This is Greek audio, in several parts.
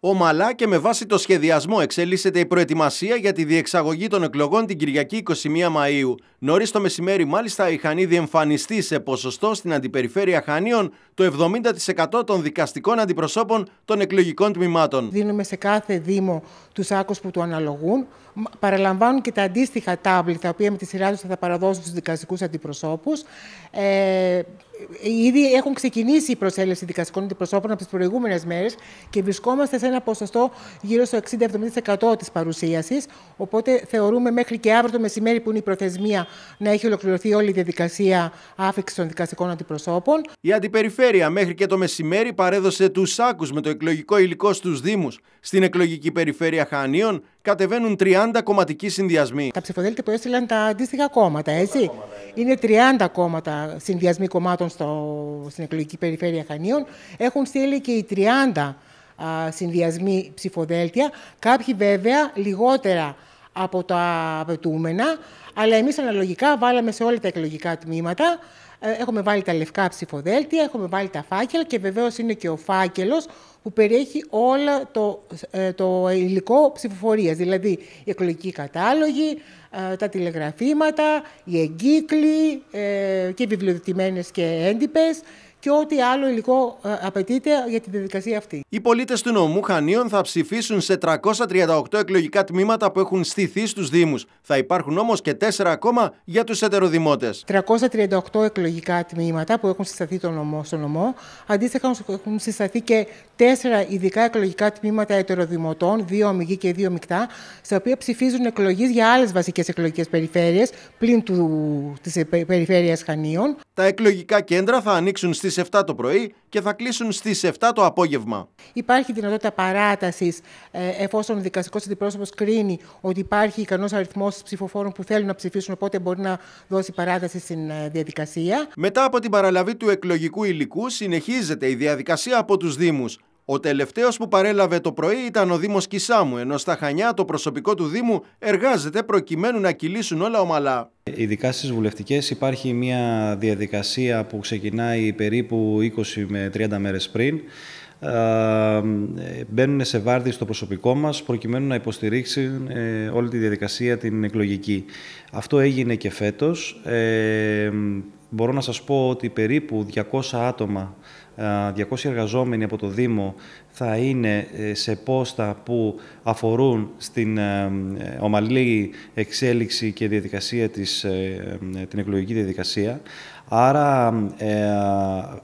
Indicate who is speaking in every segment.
Speaker 1: Ομαλά και με βάση το σχεδιασμό εξελίσσεται η προετοιμασία για τη διεξαγωγή των εκλογών την Κυριακή 21 Μαΐου. Νωρίς το μεσημέρι, μάλιστα, είχαν ήδη εμφανιστεί σε ποσοστό στην αντιπεριφέρεια Χανίων το 70% των δικαστικών αντιπροσώπων των εκλογικών
Speaker 2: τμήματων. Δίνουμε σε κάθε Δήμο τους άκου που του αναλογούν. Παραλαμβάνουν και τα αντίστοιχα τάμπλη, τα οποία με τη σειρά τους θα, παραδώσουν στους δικαστικούς αντιπροσώπους. Ε, Ήδη έχουν ξεκινήσει η προσέλευση δικαστικών αντιπροσώπων από τις προηγούμενες μέρες και βρισκόμαστε σε ένα ποσοστό γύρω στο 60-70% της παρουσίασης. Οπότε θεωρούμε μέχρι και αύριο το μεσημέρι, που είναι η προθεσμία, να έχει ολοκληρωθεί όλη η διαδικασία άφηξης των δικαστικών αντιπροσώπων.
Speaker 1: Η Αντιπεριφέρεια μέχρι και το μεσημέρι παρέδωσε τους σάκους με το εκλογικό υλικό στους Δήμους. Στην εκλογική περιφέρεια Χανίων κατεβαίνουν 30 κομματικοί συνδυασμοί.
Speaker 2: Τα ψηφοδέλτια που έστειλαν τα αντίστοιχα κόμματα, έτσι. Ε. Είναι 30 κόμματα συνδυασμοί κομμάτων στο, στην εκλογική περιφέρεια Χανίων έχουν στείλει και οι 30 α, συνδυασμοί ψηφοδέλτια. Κάποιοι βέβαια λιγότερα από τα απαιτούμενα, αλλά εμείς αναλογικά βάλαμε σε όλα τα εκλογικά τμήματα ε, Έχουμε βάλει τα λευκά ψηφοδέλτια, έχουμε βάλει τα φάκελα και βεβαίως είναι και ο φάκελος που περιέχει όλα το, ε, το υλικό ψηφοφορίας, δηλαδή οι εκλογικοί κατάλογοι, ε, τα τηλεγραφήματα, οι εγκύκλοι ε, και οι και έντυπες, και ό,τι άλλο υλικό ε, απαιτείται για την διαδικασία αυτή. Οι πολίτες του νομού
Speaker 1: Χανίων θα ψηφίσουν σε 338 εκλογικά τμήματα που έχουν στηθεί στους Δήμους. Θα υπάρχουν όμως και 4 ακόμα για τους ετεροδημότες.
Speaker 2: 338 εκλογικά τμήματα που έχουν συσταθεί στον νομό, στο νομό. Αντίστοιχα, έχουν συσταθεί και 4 ειδικά εκλογικά τμήματα ετεροδημοτών, δύο αμυγή και δύο μεικτά, στα οποία ψηφίζουν εκλογή για άλλες βασικές εκλογικές περιφέρειες πλην της ε, περιφέρειας Χανίων.
Speaker 1: Τα εκλογικά κέντρα θα ανοίξουν στις 7 το πρωί και θα κλείσουν στις 7 το απόγευμα.
Speaker 2: Υπάρχει δυνατότητα παράτασης ε, εφόσον ο δικαστικός αντιπρόσωπος κρίνει ότι υπάρχει ικανός αριθμός ψηφοφόρων που θέλουν να ψηφίσουν οπότε μπορεί να δώσει παράταση στην ε, διαδικασία.
Speaker 1: Μετά από την παραλαβή του εκλογικού υλικού συνεχίζεται η διαδικασία από τους Δήμους. Ο τελευταίος που παρέλαβε το πρωί ήταν ο Δήμος Κισάμου, ενώ στα Χανιά το προσωπικό του Δήμου εργάζεται προκειμένου να κυλήσουν όλα
Speaker 3: ομαλά. Ειδικά στις βουλευτικές υπάρχει μια διαδικασία που ξεκινάει περίπου 20 με 30 μέρες πριν. Μπαίνουν σε βάρδι στο προσωπικό μας προκειμένου να υποστηρίξουν ε, όλη τη διαδικασία την εκλογική. Αυτό έγινε και φέτος. Ε, Μπορώ να σας πω ότι περίπου 200 άτομα, 200 εργαζόμενοι από το Δήμο θα είναι ε, σε πόστα που αφορούν στην ε, ε, ομαλή εξέλιξη και διαδικασία της, την εκλογική διαδικασία. Άρα ε,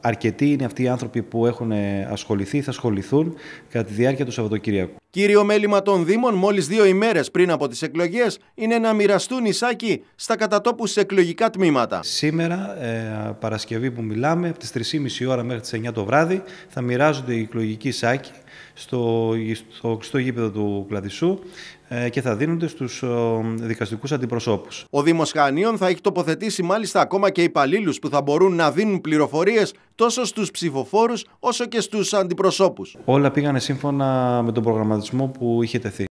Speaker 3: αρκετοί είναι αυτοί οι άνθρωποι που έχουν ε, ασχοληθεί θα ασχοληθούν κατά τη διάρκεια του Σαββατοκύριακου. Κύριο μέλημα των Δήμων, μόλις δύο ημέρες πριν από τις εκλογές, είναι να μοιραστούν σάκοι στα κατατόπους εκλογικά τμήματα. Σήμερα, ε, Παρασκευή που μιλάμε, από τις 3.30 ώρα μέχρι τις 9 το βράδυ, θα μοιράζονται οι εκλογικοί σάκοι στο, στο, στο γήπεδο του Κλαδισού ε, και θα δίνονται στους ε, δικαστικούς αντιπροσώπους. Ο Δήμος Χανίων θα έχει τοποθετήσει μάλιστα ακόμα και υπαλλήλους που θα μπορούν να δίνουν
Speaker 1: πληροφορίες τόσο στους ψηφοφόρους όσο και στους αντιπροσώπους.
Speaker 3: Όλα πήγανε σύμφωνα με τον προγραμματισμό που είχε τεθεί.